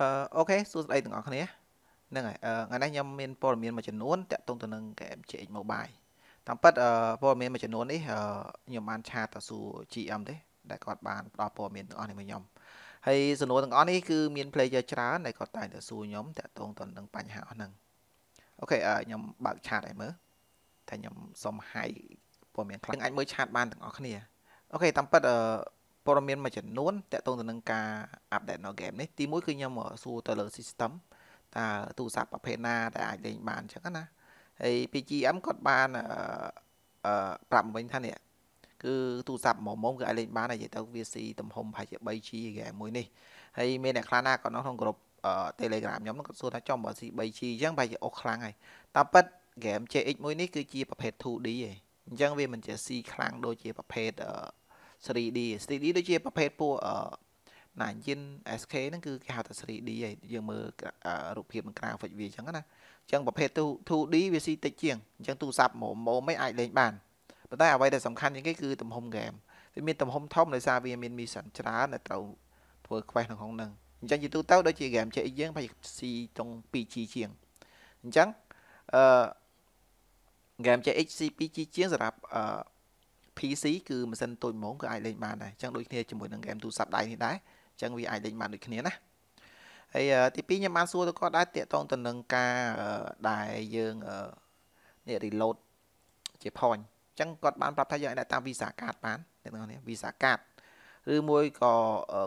អឺអូខេសួស្តីទាំងអស់គ្នាហ្នឹងហើយថ្ងៃនេះខ្ញុំមានព័ត៌មានមួយចំនួនតាក់ទងទៅនឹង game CX Mobile តាមពិតព័ត៌មានមួយចំនួននេះខ្ញុំបានឆាតទៅសួរ GM ទេដែលគាត់បានផ្ដល់ព័ត៌មានទាំងអស់នេះមកខ្ញុំហើយសំណួរទាំងអស់នេះគឺមាន player ច្រើនដែលគាត់តែងតែសួរខ្ញុំតាក់ទងទៅនឹងបញ្ហាអស់ហ្នឹងអូខេខ្ញុំបើកឆាតឲ្យមើលតែខ្ញុំសុំហាយព័ត៌មានខ្លះអាចមើលឆាតបានទាំងអស់គ្នាអូខេតាមពិតព័ត៌មានមួយចំនួនតកតងទៅនឹងការ update នៅ game នេះទីមួយគឺខ្ញុំសួរទៅលើ system តើទូរស័ព្ទប្រភេទណាដែលអាចលេងបានអញ្ចឹងណាហើយ PGM គាត់បានអឺប្រាប់វិញថានេះគឺទូរស័ព្ទមុំមុំគឺអាចលេងបានហើយនិយាយទៅវាស៊ីទំហំប្រហែលជា 3G ហ្គេមមួយនេះហើយមានអ្នកខ្លះណាគាត់នៅក្នុងក្រុម Telegram ខ្ញុំគាត់សួរថាចំបើស៊ី 3G អញ្ចឹងប្រហែលជាអស់ខ្លាំងហើយតាមពិតហ្គេម CX មួយនេះគឺជាប្រភេទ 2D ឯងអញ្ចឹងវាមិនជាស៊ីខ្លាំងដូចជាប្រភេទ 3D 3D ដូចជាប្រភេទពួកណាយិន SK ហ្នឹងគឺគេហៅថា 3D ហើយយើងមើលរូបភាពនឹង graphic វាអញ្ចឹងណាអញ្ចឹងប្រភេទ 2D វាស៊ីតិចជាងអញ្ចឹងទូរស័ព្ទមុំមុំមិនអាចលេងបានប៉ុន្តែអ្វីដែលសំខាន់ជាងគេគឺទំហំហ្គេមវាមានទំហំធំដោយសារវាមានមីសិនច្រើនដែលត្រូវធ្វើ quest នៅក្នុងហ្នឹងអញ្ចឹងជាទូទៅដូចជា game CX យើងប្រហែលស៊ីត្រង់ 2G ជាងអញ្ចឹងអឺ game CX ស៊ី 2G ជាងសម្រាប់អឺ PC គឺម៉ាស៊ីនតូចហ្មងក៏អាចលេងបានដែរអញ្ចឹងដូចគ្នាជាមួយនឹងហ្គេមទូរស័ព្ទដៃនេះដែរអញ្ចឹងវាអាចលេងបានដូចគ្នាណាហើយទី2ខ្ញុំបានសួរទៅគាត់ដែរតាកតងទៅនឹងការដែលយើងនេះ reload ជា point អញ្ចឹងគាត់បានប្រាប់ថាយើងអាចដាក់តាម Visa card បានអ្នកនរនេះ Visa card ឬមួយក៏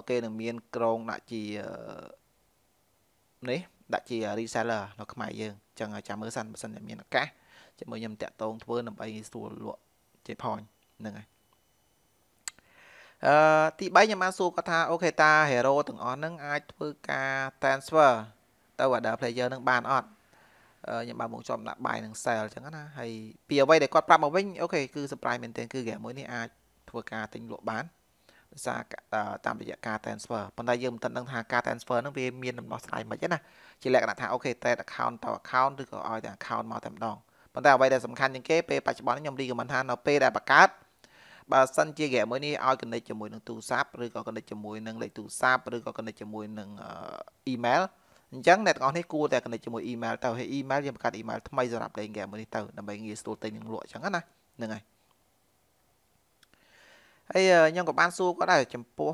គេនឹងមានក្រងដាក់ជានេះដាក់ជា reseller នៅខ្មែរយើងអញ្ចឹងចាំមើលសិនបើសិនតែមានឱកាសជាមួយខ្ញុំតាក់ទងធ្វើដើម្បីស្រួលលក់ជា point ហ្នឹងហើយអឺទី3ខ្ញុំបានសួរគាត់ថាអូខេតា hero ទាំងអស់ហ្នឹងអាចធ្វើការ transfer ទៅ other player នឹងបានអត់ខ្ញុំបើមកជាប់ដាក់បាយនឹង sale អញ្ចឹងណាហើយពីអ្វីដែលគាត់ប្រាប់មកវិញអូខេគឺ surprise មែនទែនគឺ game មួយនេះអាចធ្វើការទិញលក់បានដោយសារតាមរយៈការ transfer ប៉ុន្តែយើងមិនដឹងថាការ transfer ហ្នឹងវាមានដំណោះស្រាយមិនទេណាជាលក្ខណៈថាអូខេ trade account ទៅ account ឬក៏ឲ្យតែ account មកតែម្ដងប៉ុន្តែអ្វីដែលសំខាន់ជាងគេពេលបច្ចុប្បន្នខ្ញុំរីកមិនថានៅពេលដែលបង្កើតបើសិនជាហ្គេមមួយនេះឲ្យ connect ជាមួយនឹងទូរស័ព្ទឬក៏ connect ជាមួយនឹងលេខទូរស័ព្ទឬក៏ connect ជាមួយនឹង email អញ្ចឹងអ្នកទាំងអស់នេះគួរតែ connect ជាមួយ email ទៅហើយ email យើងបង្កើត email ថ្មីសម្រាប់លេងហ្គេមមួយនេះទៅដើម្បីងាយស្រួលទិញនិងលក់អញ្ចឹងណាហ្នឹងហើយហើយខ្ញុំក៏បានសួរគាត់ដែរចំពោះ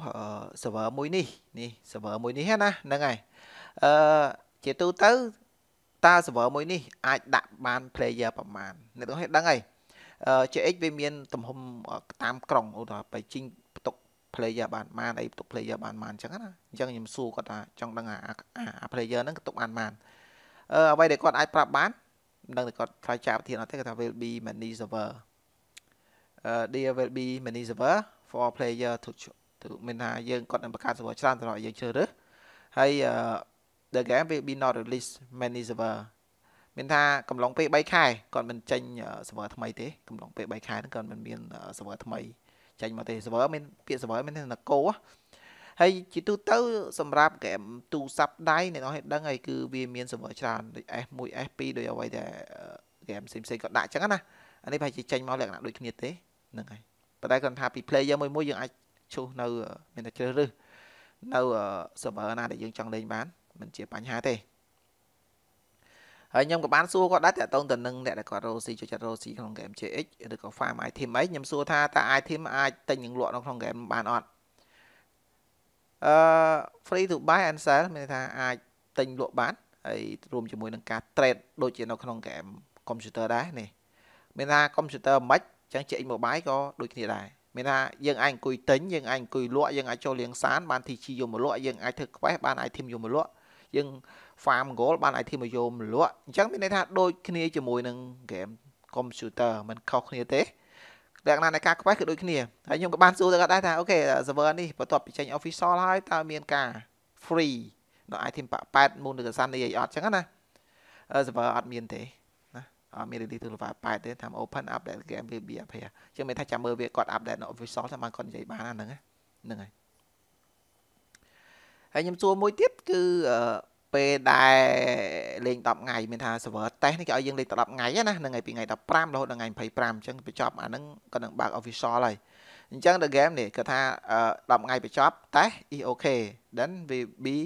server មួយនេះនេះ server មួយនេះណាហ្នឹងហើយអឺជាទូទៅតើ server មួយនេះអាចដាក់បាន player ប្រមាណអ្នកទាំងអស់ដឹងហើយ GX វាមានទំហំតាមក្រុងឧទាហរណ៍បើជីងផ្ទុក player បានបានអីផ្ទុក player បានបានអញ្ចឹងណាអញ្ចឹងខ្ញុំសួរគាត់ថាចង់ដឹងអាអា player ហ្នឹងផ្ទុកបានបានអឺអ្វីដែលគាត់អាចប្រាប់បានមិនដឹងតែគាត់ឆ្លើយចាប្រធានអត់ទេគាត់ថា will be many server អឺ there will be many server for player to ទៅមានថាយើងគាត់នឹងបង្កើត server ច្រើនសម្រាប់យើងជ្រើសរើសហើយ the game will be not release many server មានថាកំឡុងពេល3ខែគាត់មិនចេញ server ថ្មីទេ កំឡុងពេល3ខែហ្នឹងគាត់មិនមាន server ថ្មីចេញមកទេ server មានពាក្យ server មាននគរហើយជាទូទៅ សម្រាប់ game ទូរស័ព្ទដៃអ្នកនរឲ្យដឹងហើយគឺវាមាន server ច្រើនដូច S1 S2 ដូចអ្វីដែល game ផ្សេងៗក៏ដាក់ចឹងណាអានេះប្រហែលជាចេញមកលក្ខណៈដូចគ្នាទេហ្នឹងហើយប៉ុន្តែគាត់ថាពី player មួយមួយយើងអាចឈូសនៅមានតែជ្រើសរើសនៅ server ណាដែលយើងចង់លេងបានមិនជាបញ្ហាទេហើយខ្ញុំក៏បានសួរគាត់ដែរតកតងទៅនឹងអ្នកដែលគាត់រោស៊ីចូលចិត្តរោស៊ីក្នុង game JX ឬក៏ farm item អីខ្ញុំសួរថាតើ item អាចទិញនិងលក់នៅក្នុង game បានអត់អឺ free to buy and sell មានន័យថាអាចទិញលក់បានហើយរួមជាមួយនឹងការ trade ដូចជានៅក្នុង game computer ដែរនេះមានថា computer មិនចឹង JX mobile ក៏ដូចគ្នាដែរមានថាយើងអាចអង្គុយទិញយើងអាចអង្គុយលក់យើងអាចចូលលៀងសានបាន TG យកមកលក់យើងអាចធ្វើ quest បាន item យកមកលក់យើង farm goal បាន item មកយកលក់អញ្ចឹងមានន័យថា ដូចគ្នាជាមួយនឹង game computer มันខុសគ្នាទេលក្ខណៈនៃការ quest គឺដូចគ្នាហើយខ្ញុំក៏បានសួរទៅគាត់ដែរថាអូខេ server នេះបន្ទាប់ពីចេញ official ហើយតើមានការ free នៅ item ប៉ែតមុននឹងកសាននេះអីអត់អញ្ចឹងណា server អត់មានទេណាអត់មាន release ទូលប៉ែតទេតាម open update game baby អភិអញ្ចឹងមានថាចាំមើលវាគាត់ update នៅ official ចាំបានគាត់និយាយបានហ្នឹងហ្នឹងហើយហើយខ្ញុំសួរមួយទៀតគឺអឺពេលដែលលេង10ថ្ងៃមានថា server test នេះគេឲ្យយើងលេង10ថ្ងៃណាហ្នឹងហើយពីថ្ងៃ15រហូតដល់ថ្ងៃ25អញ្ចឹងបញ្ចប់អាហ្នឹងក៏នឹងបើក official ហើយអញ្ចឹង the game នេះគឺថា10ថ្ងៃបញ្ចប់ test is okay then will be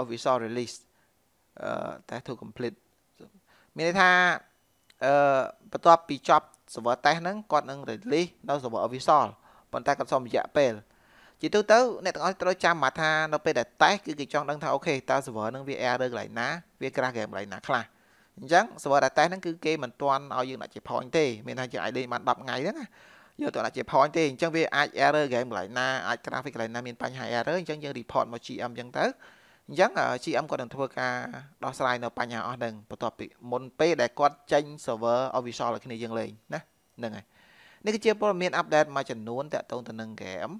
official release អឺ test to complete មានន័យថាអឺបន្ទាប់ពីចប់ server test ហ្នឹងគាត់នឹង release ដល់ server official ប៉ុន្តែគាត់សុំរយៈពេលជាទូទៅអ្នកទាំងអស់ត្រូវចាំមកថានៅពេលដែលតេស្តគឺគេចង់ដឹងថាអូខេតើ server នឹងវា error កន្លែងណាវា crash game កន្លែងណាខ្លះអញ្ចឹង server ដែលតេស្តហ្នឹងគឺគេមិនទាន់ឲ្យយើងដាក់ជា point ទេមានថាយើងអាចលេងបាន10ថ្ងៃហ្នឹងណាយើងទៅដាក់ជា point ទេអញ្ចឹងវាអាច error game កន្លែងណាអាច graphic កន្លែងណាមានបញ្ហា error អញ្ចឹងយើង report មក GM អញ្ចឹងទៅអញ្ចឹង GM គាត់នឹងធ្វើការដោះស្រាយនៅបញ្ហាអស់ហ្នឹងបន្ទាប់ពីមុនពេលដែលគាត់ចេញ server official ឲ្យគ្នាយើងលេងណាហ្នឹងហើយនេះគឺជាព័ត៌មាន update មួយចំនួនតាក់ទងទៅនឹង game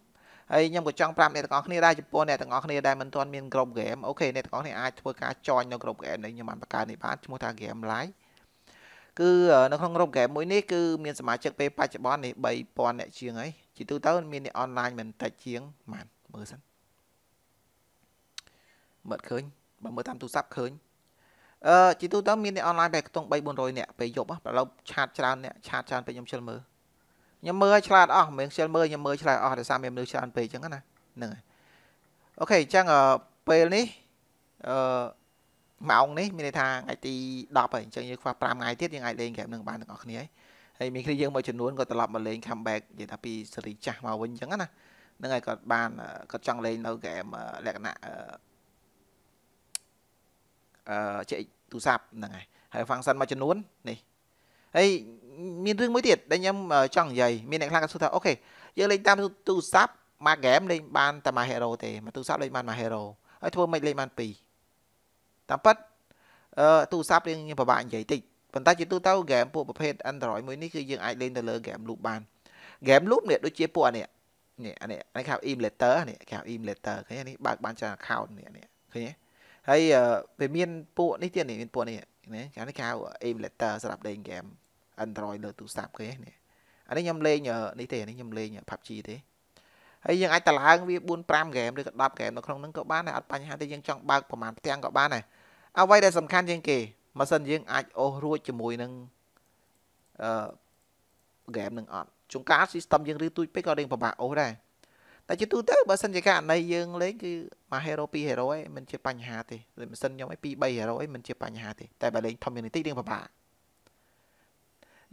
ហើយខ្ញុំក៏ចង់ប្រាប់អ្នកទាំងអស់គ្នាដែរចំពោះអ្នកទាំងអស់គ្នាដែលមិនទាន់មានក្រុមហ្គេមអូខេអ្នកទាំងអស់គ្នាអាចធ្វើការចុញនៅក្រុមហ្គេមនេះខ្ញុំបានបង្កើតនេះបានឈ្មោះថា Game Live គឺនៅក្នុងក្រុមហ្គេមមួយនេះគឺមានសមាជិកពេលបច្ចុប្បន្ននេះ3000អ្នកជាងហើយជាទូទៅមានអ្នកអនឡាញមិនតិចជាងប៉ុន្មានមើលសិនមើលឃើញបើមើលតាមទូរស័ព្ទឃើញអឺជាទូទៅមានអ្នកអនឡាញតែខ្ទង់3 400អ្នកពេលយប់ឥឡូវឆាតច្រើនអ្នកឆាតច្រើនពេលខ្ញុំជិលមើលខ្ញុំមើលឲ្យឆ្លាតអស់មិនខ្ជិលមើលខ្ញុំមើលឆ្លាតអស់ដោយសារមានមនុស្សច្រើនពេកអញ្ចឹងណាហ្នឹងហើយអូខេអញ្ចឹងពេលនេះអឺម៉ោងនេះមានន័យថាថ្ងៃទី10ហើយអញ្ចឹងយើងខ្វះ5ថ្ងៃទៀតយើងអាចលេងហ្គេមនឹងបានទាំងអស់គ្នាហើយហើយមានគ្នាយើងមួយចំនួនក៏ត្រឡប់មកលេង comeback និយាយថាពី series ចាស់មកវិញអញ្ចឹងណាហ្នឹងហើយគាត់បានគាត់ចង់លេងនៅ game លក្ខណៈអឺជែកទូរស័ព្ទហ្នឹងហើយហើយ function មួយចំនួននេះហើយមានរឿងមួយទៀតដែលខ្ញុំចង់និយាយមានអ្នកខ្លះក៏សួរថាអូខេយើងលេងតាមទូរស័ព្ទមួយហ្គេមលេងបានតែមួយ hero ទេមួយទូរស័ព្ទលេងបានមួយ hero ហើយធ្វើមិនលេងបាន2តាមពិតអឺទូរស័ព្ទយើងពិបាកនិយាយតិចប៉ុន្តែជាទូទៅហ្គេមពួកប្រភេទ Android មួយនេះគឺយើងអាចលេងទៅលើហ្គេម loop បានហ្គេម loop នេះដូចជាពួកអានេះនេះអានេះអានេះគេហៅ emulator អានេះគេហៅ emulator ឃើញអានេះបើកបានច្រើន account នេះនេះឃើញទេហើយវាមានពួកនេះទៀតនេះមានពួកនេះណាគេហៅ emulator សម្រាប់លេងហ្គេម Android លើទូរស័ព្ទគេនេះអានេះខ្ញុំលេងនេះទេអានេះខ្ញុំលេង PUBG ទេហើយយើងអាចតឡើងវា4 5ហ្គេមឬក៏10ហ្គេមនៅក្នុងហ្នឹងក៏បានដែរអត់បញ្ហាទេយើងចង់បើកប្រមាណផ្ទាំងក៏បានដែរអ្វីដែលសំខាន់ជាងគេបើសិនយើងអាចអូសរួចជាមួយនឹងអឺហ្គេមនឹងអត់ជួនកាល system យើងឬទូចពេកក៏រៀងពិបាកអូសដែរតែជាទូទៅបើសិនជាករណីយើងលេងគឺមួយ hero 2 hero ឯងមិនជាបញ្ហាទេមិនសិនខ្ញុំឯង2 3 hero ឯងមិនជាបញ្ហាទេតែបើលេងធំយ៉ាងនេះតិចរៀងពិបាក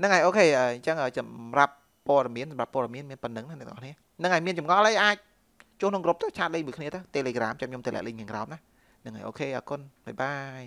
ហ្នឹងហើយអូខេអញ្ចឹងសម្រាប់ព័ត៌មានសម្រាប់ព័ត៌មានមានប៉ុណ្្នឹងណាអ្នកនរគ្នាហ្នឹងហើយមានចម្ងល់អីអាចចុះក្នុងក្រុមទៅឆាតលេងមួយគ្នាទៅ Telegram ចាំខ្ញុំទៅលាក់លេងខាងក្រោមណាហ្នឹងហើយអូខេអរគុណបាយបាយ